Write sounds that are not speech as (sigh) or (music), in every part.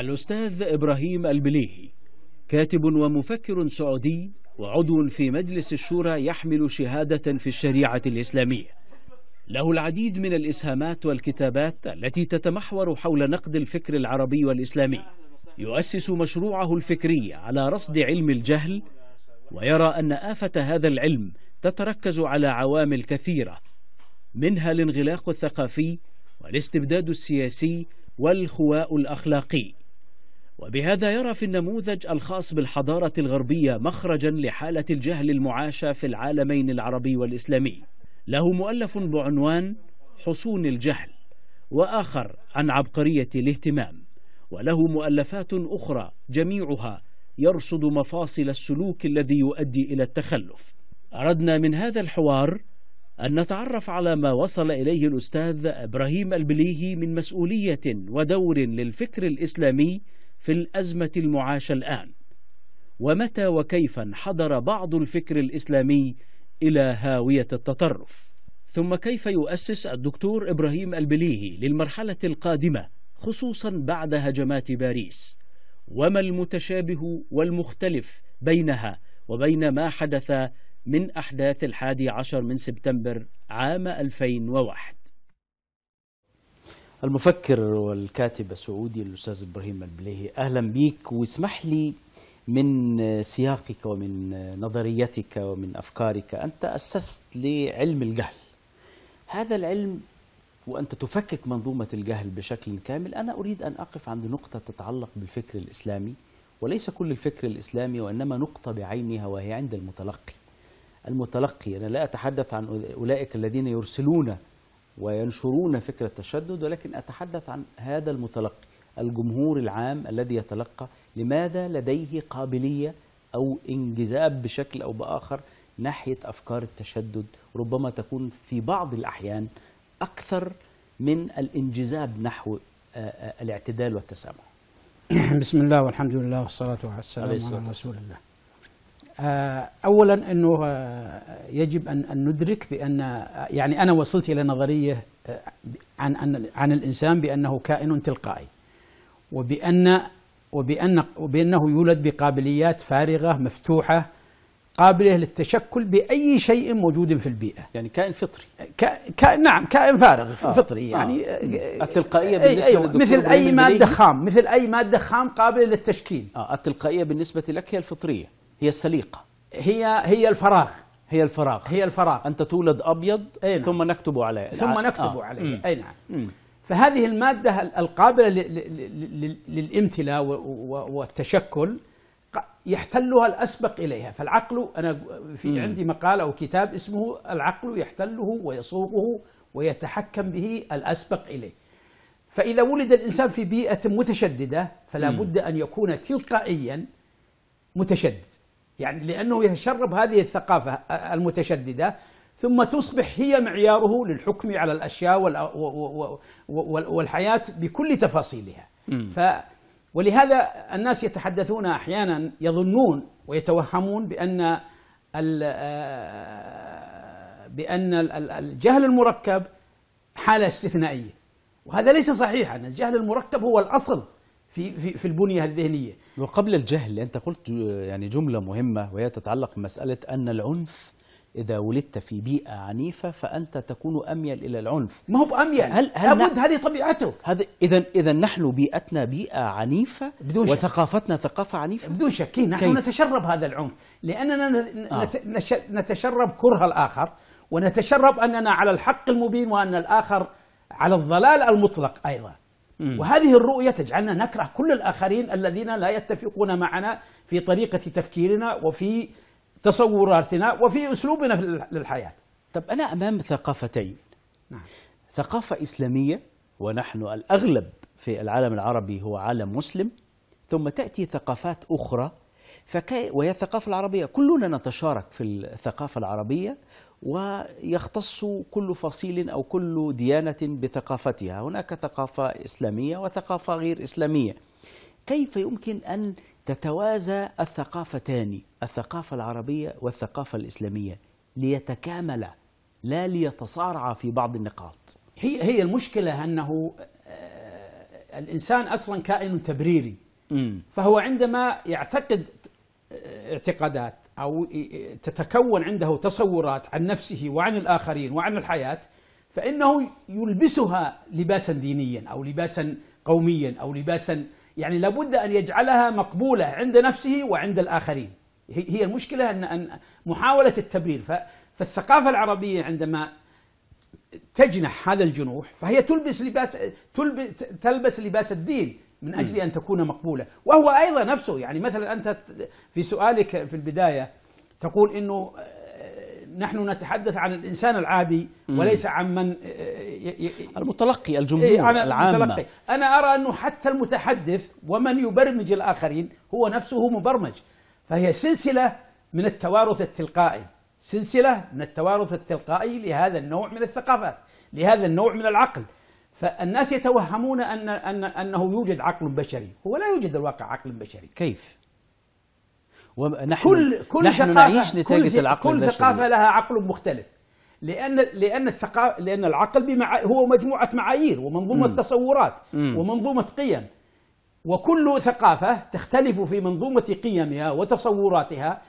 الأستاذ إبراهيم المليهي كاتب ومفكر سعودي وعضو في مجلس الشورى يحمل شهادة في الشريعة الإسلامية له العديد من الإسهامات والكتابات التي تتمحور حول نقد الفكر العربي والإسلامي يؤسس مشروعه الفكري على رصد علم الجهل ويرى أن آفة هذا العلم تتركز على عوامل كثيرة منها الانغلاق الثقافي والاستبداد السياسي والخواء الأخلاقي وبهذا يرى في النموذج الخاص بالحضارة الغربية مخرجا لحالة الجهل المعاشة في العالمين العربي والإسلامي له مؤلف بعنوان حصون الجهل وآخر عن عبقرية الاهتمام وله مؤلفات أخرى جميعها يرصد مفاصل السلوك الذي يؤدي إلى التخلف أردنا من هذا الحوار أن نتعرف على ما وصل إليه الأستاذ إبراهيم البليهي من مسؤولية ودور للفكر الإسلامي في الأزمة المعاشة الآن ومتى وكيف انحدر بعض الفكر الإسلامي إلى هاوية التطرف ثم كيف يؤسس الدكتور إبراهيم البليهي للمرحلة القادمة خصوصا بعد هجمات باريس وما المتشابه والمختلف بينها وبين ما حدث من أحداث الحادي عشر من سبتمبر عام 2001 المفكر والكاتب السعودي الأستاذ إبراهيم البليهي أهلا بيك واسمح لي من سياقك ومن نظريتك ومن أفكارك أنت أسست لعلم الجهل هذا العلم وأنت تفكك منظومة الجهل بشكل كامل أنا أريد أن أقف عند نقطة تتعلق بالفكر الإسلامي وليس كل الفكر الإسلامي وإنما نقطة بعينها وهي عند المتلقي المتلقي أنا لا أتحدث عن أولئك الذين يرسلون وينشرون فكرة التشدد ولكن أتحدث عن هذا المتلقي الجمهور العام الذي يتلقى لماذا لديه قابلية أو انجذاب بشكل أو بآخر ناحية أفكار التشدد ربما تكون في بعض الأحيان أكثر من الانجذاب نحو آه، آه، الاعتدال والتسامح بسم الله والحمد لله والصلاة والسلام على رسول الله آه، اولا انه آه، يجب ان ندرك بان آه، يعني انا وصلت الى نظريه عن عن, عن الانسان بانه كائن تلقائي وبان وبان وبانه يولد بقابليات فارغه مفتوحه قابله للتشكل باي شيء موجود في البيئه. يعني كائن فطري. كائن نعم كائن فارغ آه. فطري يعني آه. التلقائيه بالنسبه أي أي مثل اي ماده خام مثل اي ماده خام قابله للتشكيل. آه. التلقائيه بالنسبه لك هي الفطريه. هي السليقة هي هي الفراغ هي الفراغ هي الفراغ أنت تولد أبيض أي نعم. ثم نكتب عليه ثم نعم. نكتب آه. عليه أي نعم فهذه المادة القابلة للامتلاء والتشكل يحتلها الأسبق إليها فالعقل أنا في عندي مقال أو كتاب اسمه العقل يحتله ويصوغه ويتحكم به الأسبق إليه فإذا ولد الإنسان في بيئة متشددة فلا بد أن يكون تلقائيا متشدد يعني لأنه يتشرب هذه الثقافة المتشددة ثم تصبح هي معياره للحكم على الأشياء والحياة بكل تفاصيلها ف ولهذا الناس يتحدثون أحيانا يظنون ويتوهمون بأن آه، بأن الجهل المركب حالة استثنائية وهذا ليس صحيحا الجهل المركب هو الأصل في في في البنيه الذهنيه وقبل الجهل انت قلت يعني جمله مهمه وهي تتعلق بمساله ان العنف إذا ولدت في بيئة عنيفة فأنت تكون أميل إلى العنف ما هو أميل هل هل لابد هذه طبيعته هذا إذا إذا نحن بيئتنا بيئة عنيفة بدون شك وثقافتنا ثقافة عنيفة بدون شك إيه، نحن كيف؟ نتشرب هذا العنف لأننا آه. نتشرب كره الآخر ونتشرب أننا على الحق المبين وأن الآخر على الضلال المطلق أيضا وهذه الرؤية تجعلنا نكره كل الآخرين الذين لا يتفقون معنا في طريقة تفكيرنا وفي تصوراتنا وفي أسلوبنا للحياة طب أنا أمام ثقافتين نعم. ثقافة إسلامية ونحن الأغلب في العالم العربي هو عالم مسلم ثم تأتي ثقافات أخرى فكي وهي الثقافة العربية كلنا نتشارك في الثقافة العربية ويختص كل فصيل أو كل ديانة بثقافتها هناك ثقافة إسلامية وثقافة غير إسلامية كيف يمكن أن تتوازى الثقافتان الثقافة العربية والثقافة الإسلامية ليتكاملا لا ليتصارعا في بعض النقاط هي هي المشكلة أنه آه، الإنسان أصلا كائن تبريري فهو عندما يعتقد اعتقادات أو تتكون عنده تصورات عن نفسه وعن الآخرين وعن الحياة فإنه يلبسها لباسا دينيا أو لباسا قوميا أو لباسا يعني لابد أن يجعلها مقبولة عند نفسه وعند الآخرين هي المشكلة أن محاولة التبرير فالثقافة العربية عندما تجنح هذا الجنوح فهي تلبس لباس تلبس, تلبس لباس الدين من أجل أن تكون مقبولة وهو أيضا نفسه يعني مثلا أنت في سؤالك في البداية تقول أنه آه، نحن نتحدث عن الإنسان العادي وليس عن من آه، المتلقي الجمهور إيه، العامة المتلقي. أنا أرى أنه حتى المتحدث ومن يبرمج الآخرين هو نفسه مبرمج فهي سلسلة من التوارث التلقائي سلسلة من التوارث التلقائي لهذا النوع من الثقافات لهذا النوع من العقل فالناس يتوهمون أن, أن أنه يوجد عقل بشري هو لا يوجد الواقع عقل بشري كيف؟ ونحن كل كل نحن ثقافة نعيش نتاجة كل العقل كل البشري. ثقافة لها عقل مختلف لأن لأن الثقافة لأن العقل بمع هو مجموعة معايير ومنظومة م. تصورات م. ومنظومة قيم وكل ثقافة تختلف في منظومة قيمها وتصوراتها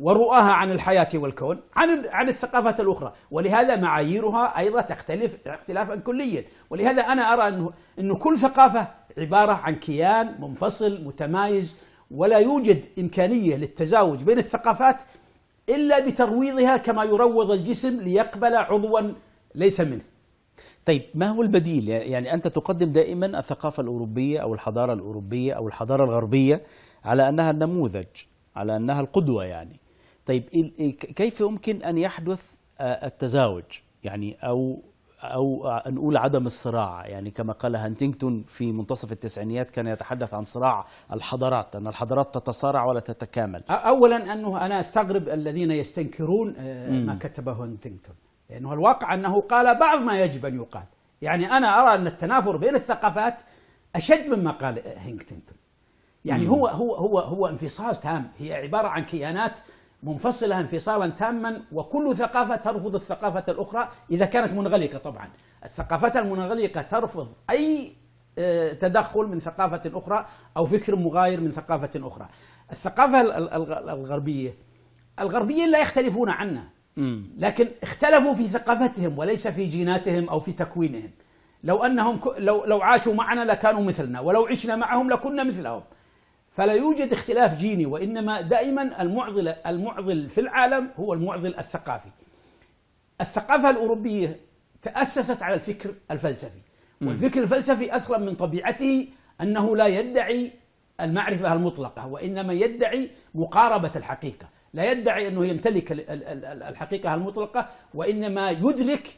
ورؤاها عن الحياة والكون عن عن الثقافات الأخرى ولهذا معاييرها أيضا تختلف اختلافا كليا ولهذا أنا أرى أنه أنه كل ثقافة عبارة عن كيان منفصل متمايز ولا يوجد إمكانية للتزاوج بين الثقافات إلا بترويضها كما يروض الجسم ليقبل عضوا ليس منه طيب ما هو البديل يعني أنت تقدم دائما الثقافة الأوروبية أو الحضارة الأوروبية أو الحضارة الغربية على أنها النموذج على أنها القدوة يعني طيب كيف يمكن أن يحدث آه، التزاوج يعني أو أو آه، نقول عدم الصراع يعني كما قال هانتينغتون في منتصف التسعينيات كان يتحدث عن صراع الحضارات أن الحضارات تتصارع ولا تتكامل أولا أنه أنا أستغرب الذين يستنكرون آه، ما كتبه هانتينغتون لأنه الواقع أنه قال بعض ما يجب أن يقال يعني أنا أرى أن التنافر بين الثقافات أشد مما قال هانتينغتون يعني مم. هو هو هو هو انفصال تام هي عبارة عن كيانات منفصلة انفصالا تاما وكل ثقافة ترفض الثقافة الأخرى إذا كانت منغلقة طبعا الثقافات المنغلقة ترفض أي آه، تدخل من ثقافة أخرى أو فكر مغاير من ثقافة أخرى الثقافة الغربية الغربيين لا يختلفون عنا لكن اختلفوا في ثقافتهم وليس في جيناتهم أو في تكوينهم لو أنهم لو, لو عاشوا معنا لكانوا مثلنا ولو عشنا معهم لكنا مثلهم فلا يوجد اختلاف جيني وإنما دائما المعضل المعضل في العالم هو المعضل الثقافي الثقافة الأوروبية تأسست على الفكر الفلسفي والفكر الفلسفي أصلا من طبيعته أنه لا يدعي المعرفة المطلقة وإنما يدعي مقاربة الحقيقة لا يدعي أنه يمتلك الحقيقة المطلقة وإنما يدرك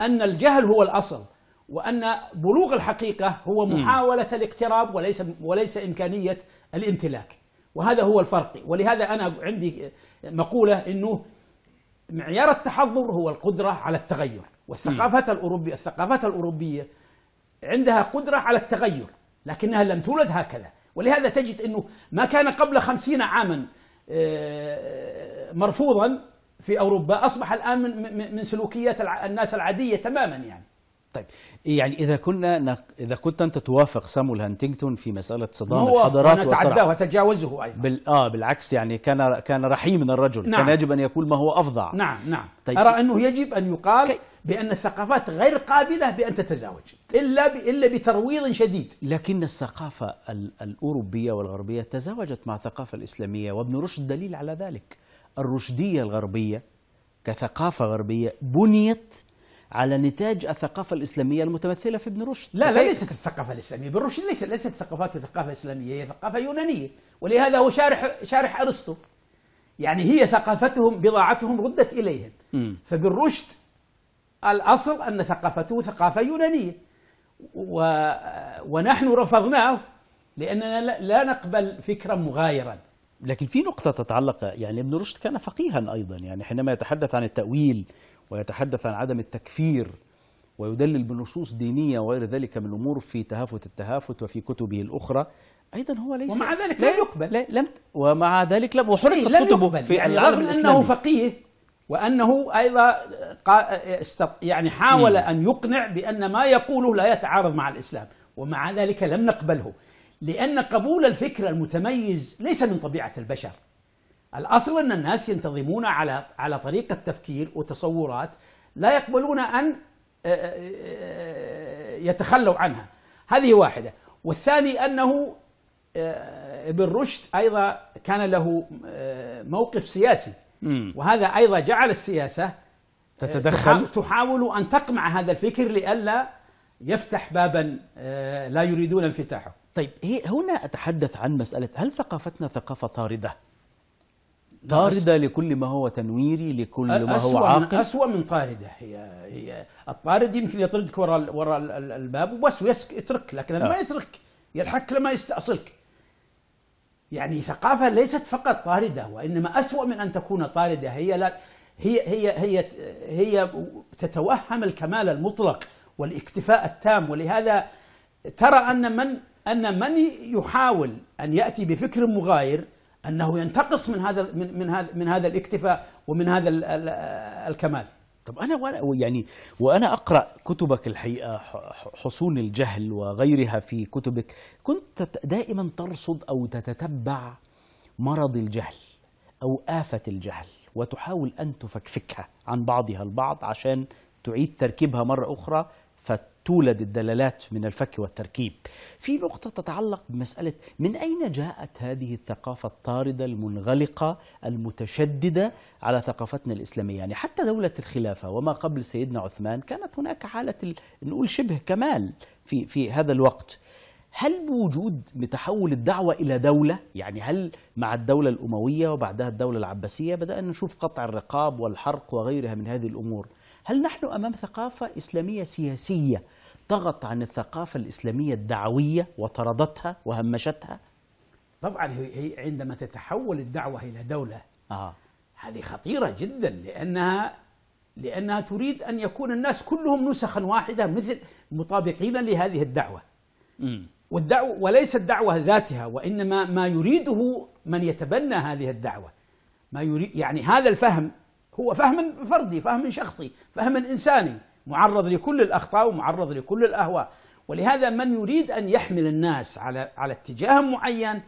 أن الجهل هو الأصل وأن بلوغ الحقيقة هو محاولة الاقتراب وليس وليس إمكانية الامتلاك وهذا هو الفرق ولهذا أنا عندي مقولة أنه معيار التحضر هو القدرة على التغير والثقافات الأوروبية الثقافات الأوروبية عندها قدرة على التغير لكنها لم تولد هكذا ولهذا تجد أنه ما كان قبل خمسين عاما آه، مرفوضا في أوروبا أصبح الآن من سلوكيات الناس العادية تماما يعني طيب يعني اذا كنا نق... اذا كنت انت توافق سامويل هانتينغتون في مساله صدام الحضارات هو وصراع وتجاوزه ايضا بال... اه بالعكس يعني كان كان رحيما الرجل نعم. كان يجب ان يقول ما هو افظع نعم نعم طيب ارى انه يجب ان يقال كي... بان الثقافات غير قابله بان تتزاوج الا ب... الا بترويض شديد لكن الثقافه ال... الاوروبيه والغربيه تزاوجت مع الثقافه الاسلاميه وابن رشد دليل على ذلك الرشديه الغربيه كثقافه غربيه بنيت على نتاج الثقافة الإسلامية المتمثلة في ابن رشد لا لا ليست الثقافة الإسلامية ابن رشد ليس ليست ثقافاته ثقافة إسلامية هي ثقافة يونانية ولهذا هو شارح شارح أرسطو يعني هي ثقافتهم بضاعتهم ردت إليهم فابن رشد الأصل أن ثقافته ثقافة يونانية و ونحن رفضناه لأننا لا نقبل فكرا مغايرا لكن في نقطة تتعلق يعني ابن رشد كان فقيها أيضا يعني حينما يتحدث عن التأويل ويتحدث عن عدم التكفير ويدلل بنصوص دينية وغير ذلك من الأمور في تهافت التهافت وفي كتبه الأخرى أيضا هو ليس ومع ذلك لا يقبل لا لم ومع ذلك لم وحرقت إيه كتبه في يعني العالم الإسلامي أنه فقيه وأنه أيضا يعني حاول أن يقنع بأن ما يقوله لا يتعارض مع الإسلام ومع ذلك لم نقبله لأن قبول الفكر المتميز ليس من طبيعة البشر الأصل أن الناس ينتظمون على على طريقة تفكير وتصورات لا يقبلون أن آه، آه، آه، يتخلوا عنها هذه واحدة والثاني أنه ابن رشد أيضا كان له موقف سياسي وهذا أيضا جعل السياسة تتدخل تحاول أن تقمع هذا الفكر لئلا يفتح بابا لا يريدون انفتاحه طيب هنا أتحدث عن مسألة هل ثقافتنا ثقافة طاردة؟ طاردة لكل ما هو تنويري لكل ما هو عاقل أسوأ من طاردة هي هي الطارد يمكن يطردك وراء وراء الباب وبس يترك لكن آه. ما يترك يلحقك لما يستأصلك يعني ثقافة ليست فقط طاردة وإنما أسوأ من أن تكون طاردة هي لا هي هي هي هي تتوهم الكمال المطلق والاكتفاء التام ولهذا ترى أن من أن من يحاول أن يأتي بفكر مغاير انه ينتقص من هذا من من هذا من هذا الاكتفاء ومن هذا الكمال طب انا وانا يعني وانا اقرا كتبك الحقيقه حصون الجهل وغيرها في كتبك كنت دائما ترصد او تتتبع مرض الجهل او افه الجهل وتحاول ان تفكفكها عن بعضها البعض عشان تعيد تركيبها مره اخرى تولد الدلالات من الفك والتركيب في نقطة تتعلق بمسألة من أين جاءت هذه الثقافة الطاردة المنغلقة المتشددة على ثقافتنا الإسلامية يعني حتى دولة الخلافة وما قبل سيدنا عثمان كانت هناك حالة نقول شبه كمال في, في هذا الوقت هل بوجود بتحول الدعوة إلى دولة؟ يعني هل مع الدولة الأموية وبعدها الدولة العباسية بدأنا نشوف قطع الرقاب والحرق وغيرها من هذه الأمور؟ هل نحن أمام ثقافة إسلامية سياسية طغت عن الثقافة الإسلامية الدعوية وطردتها وهمشتها؟ طبعا هي عندما تتحول الدعوة إلى دولة آه. هذه خطيرة جدا لأنها لأنها تريد أن يكون الناس كلهم نسخا واحدة مثل مطابقين لهذه الدعوة م. والدعوة وليس الدعوة ذاتها وإنما ما يريده من يتبنى هذه الدعوة ما يريد يعني هذا الفهم هو فهم فردي فهم شخصي فهم إنساني معرض لكل الأخطاء ومعرض لكل الأهواء ولهذا من يريد أن يحمل الناس على على اتجاه معين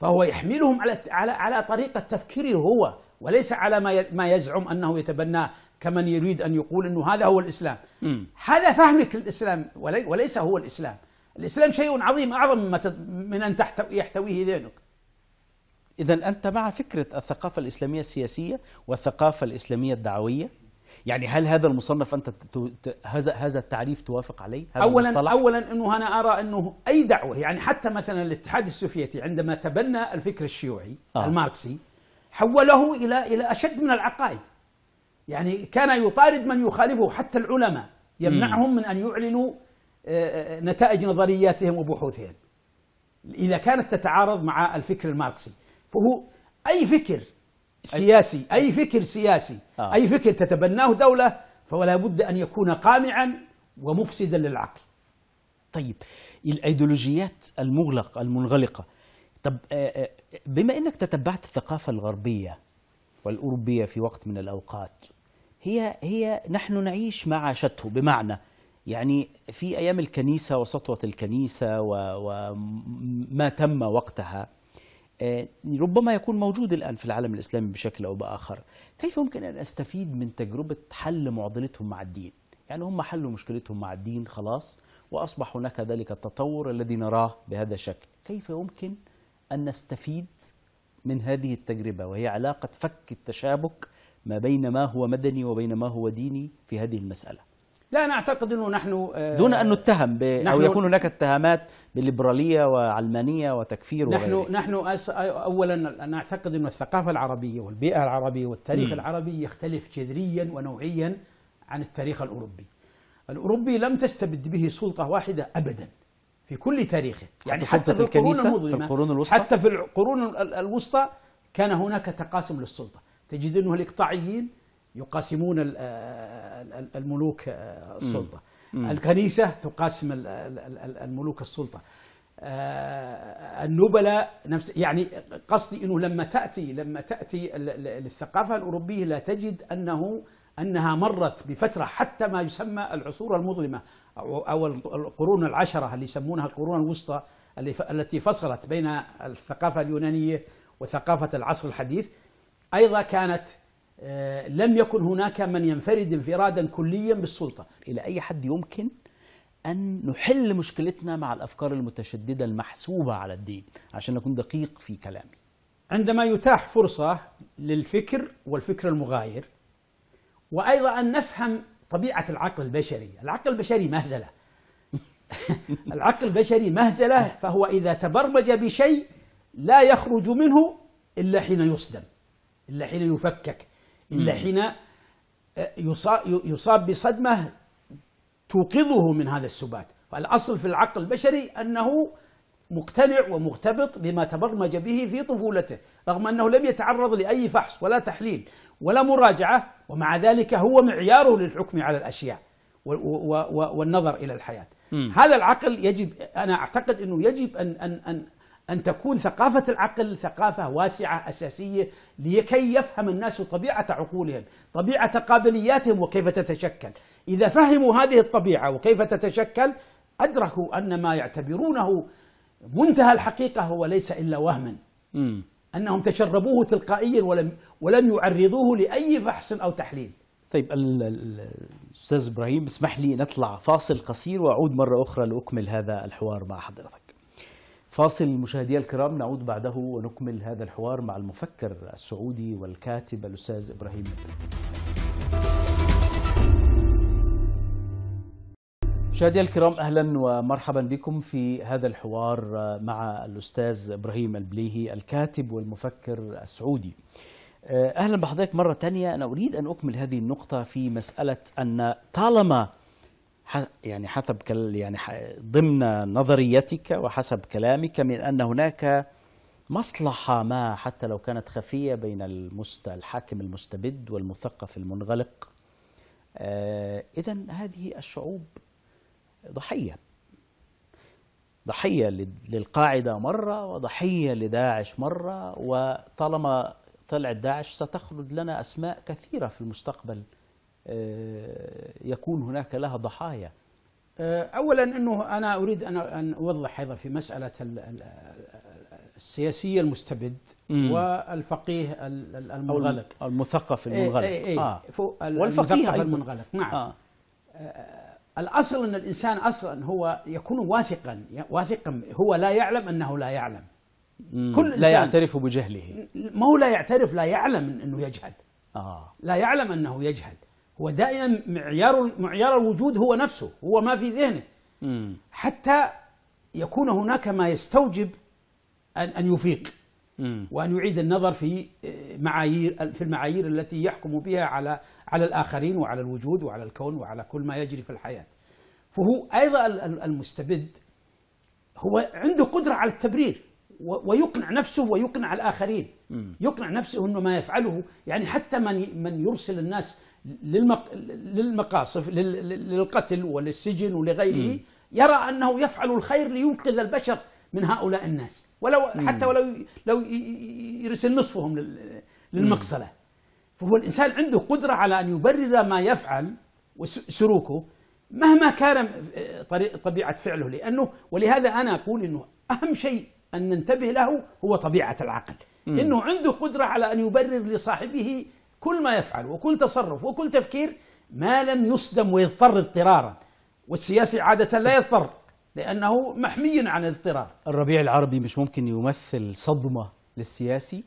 فهو يحملهم على على على طريقة تفكيره هو وليس على ما ما يزعم أنه يتبناه كمن يريد أن يقول أنه هذا هو الإسلام م. هذا فهمك للإسلام وليس هو الإسلام الإسلام شيء عظيم أعظم من أن يحتويه ذهنك إذا أنت مع فكرة الثقافة الإسلامية السياسية والثقافة الإسلامية الدعوية يعني هل هذا المصنف أنت هذا هذا التعريف توافق عليه؟ هذا أولا المصطلح؟ أولا أنه أنا أرى أنه أي دعوة يعني حتى مثلا الاتحاد السوفيتي عندما تبنى الفكر الشيوعي آه. الماركسي حوله إلى إلى أشد من العقائد يعني كان يطارد من يخالفه حتى العلماء يمنعهم من أن يعلنوا آه، آه، نتائج نظرياتهم وبحوثهم إذا كانت تتعارض مع الفكر الماركسي فهو أي فكر سياسي أي فكر سياسي آه. أي فكر تتبناه دولة فلا بد أن يكون قامعا ومفسدا للعقل طيب الأيديولوجيات المغلقة المنغلقة طب آه، آه، بما أنك تتبعت الثقافة الغربية والأوروبية في وقت من الأوقات هي هي نحن نعيش ما عاشته بمعنى يعني في أيام الكنيسة وسطوة الكنيسة وما تم وقتها آه، ربما يكون موجود الآن في العالم الإسلامي بشكل أو بآخر كيف يمكن أن أستفيد من تجربة حل معضلتهم مع الدين يعني هم حلوا مشكلتهم مع الدين خلاص وأصبح هناك ذلك التطور الذي نراه بهذا الشكل كيف يمكن أن نستفيد من هذه التجربة وهي علاقة فك التشابك ما بين ما هو مدني وبين ما هو ديني في هذه المسألة لا أنا أعتقد أنه نحن آه، دون أن نتهم ب... أو يكون هناك اتهامات بالليبرالية وعلمانية وتكفير نحن وغيره. نحن أس... أولا أنا أعتقد أن الثقافة العربية والبيئة العربية والتاريخ م. العربي يختلف جذريا ونوعيا عن التاريخ الأوروبي الأوروبي لم تستبد به سلطة واحدة أبدا في كل تاريخه يعني حتى, حتى في الكنيسة في القرون الوسطى حتى في القرون الوسطى كان هناك تقاسم للسلطة تجد أنه الإقطاعيين يقاسمون الملوك السلطه الكنيسه تقاسم الملوك السلطه النبلاء نفس يعني قصدي انه لما تاتي لما تاتي للثقافه الاوروبيه لا تجد انه انها مرت بفتره حتى ما يسمى العصور المظلمه او القرون العشره اللي يسمونها القرون الوسطى التي فصلت بين الثقافه اليونانيه وثقافه العصر الحديث ايضا كانت آه، لم يكن هناك من ينفرد انفرادا كليا بالسلطة إلى أي حد يمكن أن نحل مشكلتنا مع الأفكار المتشددة المحسوبة على الدين عشان أكون دقيق في كلامي عندما يتاح فرصة للفكر والفكر المغاير وأيضا أن نفهم طبيعة العقل البشري العقل البشري مهزلة (laughs) العقل البشري مهزلة فهو إذا تبرمج بشيء لا يخرج منه إلا حين يصدم إلا حين يفكك إلا حين آه، يصاب بصدمة توقظه من هذا السبات فالأصل في العقل البشري أنه مقتنع ومغتبط بما تبرمج به في طفولته رغم أنه لم يتعرض لأي فحص ولا تحليل ولا مراجعة ومع ذلك هو معياره للحكم على الأشياء والنظر إلى الحياة م. هذا العقل يجب أنا أعتقد أنه يجب أن, أن, أن أن تكون ثقافة العقل ثقافة واسعة أساسية لكي يفهم الناس طبيعة عقولهم طبيعة قابلياتهم وكيف تتشكل إذا فهموا هذه الطبيعة وكيف تتشكل أدركوا أن ما يعتبرونه منتهى الحقيقة هو ليس إلا وهما أنهم تشربوه تلقائيا ولم, ولم يعرضوه لأي فحص أو تحليل طيب الأستاذ إبراهيم اسمح لي نطلع فاصل قصير وأعود مرة أخرى لأكمل هذا الحوار مع حضرتك فاصل مشاهدي الكرام نعود بعده ونكمل هذا الحوار مع المفكر السعودي والكاتب الأستاذ إبراهيم مشاهدي الكرام أهلا ومرحبا بكم في هذا الحوار مع الأستاذ إبراهيم البليهي الكاتب والمفكر السعودي أهلا بحضرتك مرة تانية أنا أريد أن أكمل هذه النقطة في مسألة أن طالما يعني حسب يعني ضمن نظريتك وحسب كلامك من ان هناك مصلحه ما حتى لو كانت خفيه بين المست الحاكم المستبد والمثقف المنغلق آه، اذا هذه الشعوب ضحيه ضحيه للقاعده مره وضحيه لداعش مره وطالما طلعت داعش ستخرج لنا اسماء كثيره في المستقبل آه، يكون هناك لها ضحايا آه، اولا انه انا اريد ان اوضح ايضا في مساله السياسي المستبد مم. والفقيه المنغلق المثقف إيه، المنغلق أي أي آه. والفقيه المنغلق نعم آه. آه. الاصل ان الانسان اصلا هو يكون واثقا واثقا هو لا يعلم انه لا يعلم مم. كل لا يعترف بجهله ما هو لا يعترف لا يعلم انه يجهل آه. لا يعلم انه يجهل ودائما معيار معيار الوجود هو نفسه هو ما في ذهنه حتى يكون هناك ما يستوجب أن أن يفيق وأن يعيد النظر في آه، معايير في المعايير التي يحكم بها على على الآخرين وعلى الوجود وعلى الكون وعلى كل ما يجري في الحياة فهو أيضا المستبد هو عنده قدرة على التبرير ويقنع نفسه ويقنع الآخرين يقنع نفسه أنه ما يفعله يعني حتى من من يرسل الناس للمق... للمقاصف لل... للقتل وللسجن ولغيره م. يرى انه يفعل الخير لينقذ البشر من هؤلاء الناس ولو م. حتى ولو لو يرسل نصفهم لل... للمقصله فهو الانسان عنده قدره على ان يبرر ما يفعل وسلوكه مهما كان آه، طبيعه فعله لانه ولهذا انا اقول انه اهم شيء ان ننتبه له هو طبيعه العقل م. انه عنده قدره على ان يبرر لصاحبه كل ما يفعل وكل تصرف وكل تفكير ما لم يصدم ويضطر اضطرارا والسياسي عادة لا يضطر لأنه محمي عن الاضطرار الربيع العربي مش ممكن يمثل صدمة للسياسي؟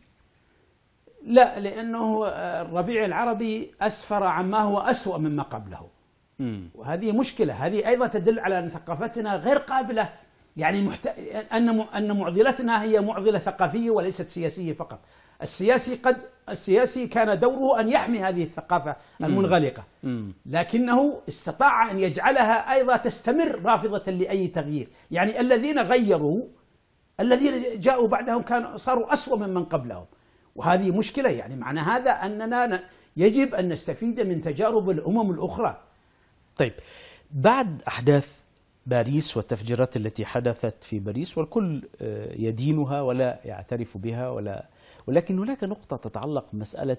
لا لأنه الربيع العربي أسفر عما هو أسوأ مما قبله م. وهذه مشكلة هذه أيضا تدل على أن ثقافتنا غير قابلة يعني محت... أن أن معضلتنا هي معضلة ثقافية وليست سياسية فقط السياسي قد السياسي كان دوره أن يحمي هذه الثقافة المنغلقة لكنه استطاع أن يجعلها أيضا تستمر رافضة لأي تغيير يعني الذين غيروا الذين جاءوا بعدهم كانوا صاروا أسوأ ممن قبلهم وهذه مشكلة يعني معنى هذا أننا يجب أن نستفيد من تجارب الأمم الأخرى طيب بعد أحداث باريس والتفجيرات التي حدثت في باريس والكل آه، يدينها ولا يعترف بها ولا ولكن هناك نقطة تتعلق بمسألة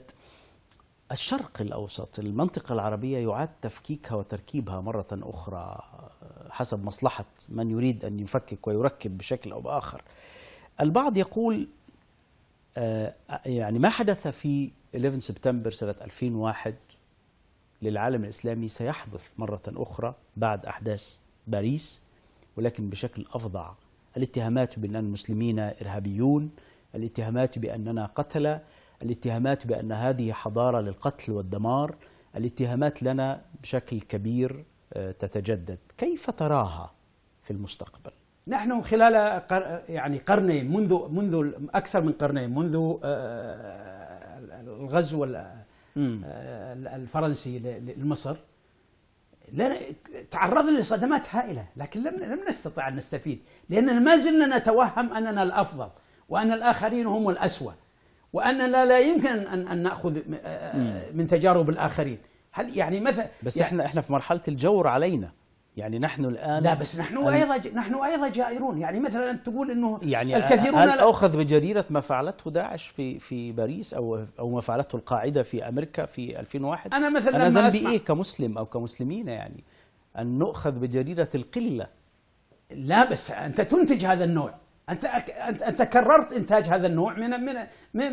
الشرق الأوسط المنطقة العربية يعاد تفكيكها وتركيبها مرة أخرى آه، حسب مصلحة من يريد أن يفكك ويركب بشكل أو بآخر البعض يقول آه، يعني ما حدث في 11 سبتمبر سنة 2001 للعالم الإسلامي سيحدث مرة أخرى بعد أحداث باريس ولكن بشكل أفظع الاتهامات بأن المسلمين إرهابيون الاتهامات بأننا قتلة الاتهامات بأن هذه حضارة للقتل والدمار الاتهامات لنا بشكل كبير آه، تتجدد كيف تراها في المستقبل؟ نحن خلال يعني قرنين منذ منذ اكثر من قرنين منذ آه، آه، الغزو الفرنسي لمصر تعرضنا لصدمات هائلة لكن لم, لم نستطع أن نستفيد لأننا ما زلنا نتوهم أننا الأفضل وأن الآخرين هم الأسوأ وأننا لا يمكن أن, أن نأخذ آه، آه، من تجارب الآخرين هل يعني مثلا بس يعني احنا احنا في مرحلة الجور علينا يعني نحن الان لا بس نحن ايضا نحن ايضا جائرون يعني مثلا انت تقول انه يعني الكثيرون هل اخذ بجريره ما فعلته داعش في في باريس او او ما فعلته القاعده في امريكا في 2001 انا مثلا انا ذنبي ايه كمسلم او كمسلمين يعني ان نؤخذ بجريره القله لا بس انت تنتج هذا النوع انت انت انت كررت انتاج هذا النوع من من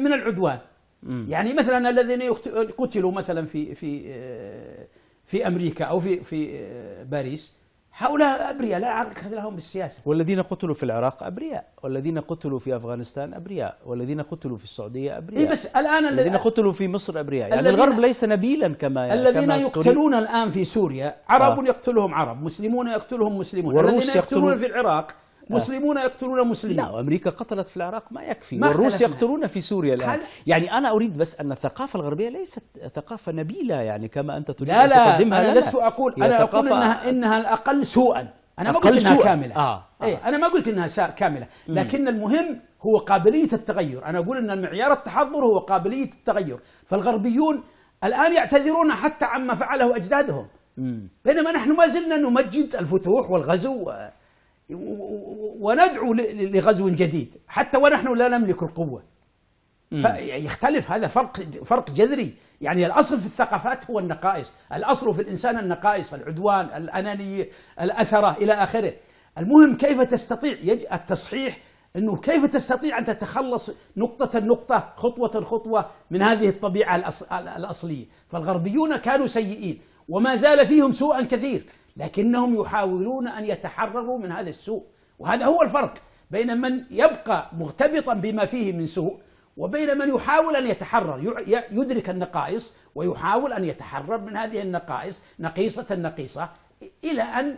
من العدوان م. يعني مثلا الذين قتلوا مثلا في في آه، في أمريكا أو في في آه، باريس هؤلاء أبرياء لا علاقة لهم بالسياسة والذين قتلوا في العراق أبرياء والذين قتلوا في أفغانستان أبرياء والذين قتلوا في السعودية أبرياء إيه بس الآن الذين قتلوا في مصر أبرياء يعني الغرب ليس نبيلا كما يعني الذين كما يقتلون الآن في سوريا عرب آه. يقتلهم عرب مسلمون يقتلهم مسلمون والروس الذين يقتلون, يقتلون في العراق آه. مسلمون يقتلون مسلمين لا أمريكا قتلت في العراق ما يكفي ما والروس يقتلون في سوريا الآن يعني أنا أريد بس أن الثقافة الغربية ليست ثقافة نبيلة يعني كما أنت تريد لا أن تقدمها لا أنا لست أقول أنا أقول إنها, إنها الأقل سوءا أنا ما قلت إنها سوء. كاملة آه. إيه، آه. إيه أنا ما قلت إنها كاملة لكن المهم هو قابلية التغير أنا أقول أن معيار التحضر هو قابلية التغير فالغربيون الآن يعتذرون حتى عما فعله أجدادهم بينما نحن ما زلنا نمجد الفتوح والغزو وندعو لغزو جديد حتى ونحن لا نملك القوة يعني يختلف هذا فرق فرق جذري يعني الأصل في الثقافات هو النقائص الأصل في الإنسان النقائص العدوان الأنانية الأثرة إلى آخره المهم كيف تستطيع التصحيح أنه كيف تستطيع أن تتخلص نقطة نقطة خطوة خطوة من هذه الطبيعة الأصلية فالغربيون كانوا سيئين وما زال فيهم سوءا كثير لكنهم يحاولون أن يتحرروا من هذا السوء وهذا هو الفرق بين من يبقى مرتبطا بما فيه من سوء وبين من يحاول أن يتحرر يدرك النقائص ويحاول أن يتحرر من هذه النقائص نقيصة نقيصة إلى أن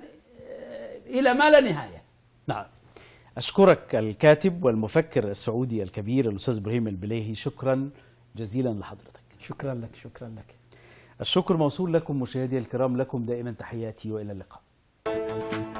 آه، إلى ما لا نهاية نعم أشكرك الكاتب والمفكر السعودي الكبير الأستاذ إبراهيم البليهي شكرا جزيلا لحضرتك شكرا لك شكرا لك الشكر موصول لكم مشاهدي الكرام لكم دائما تحياتي وإلى اللقاء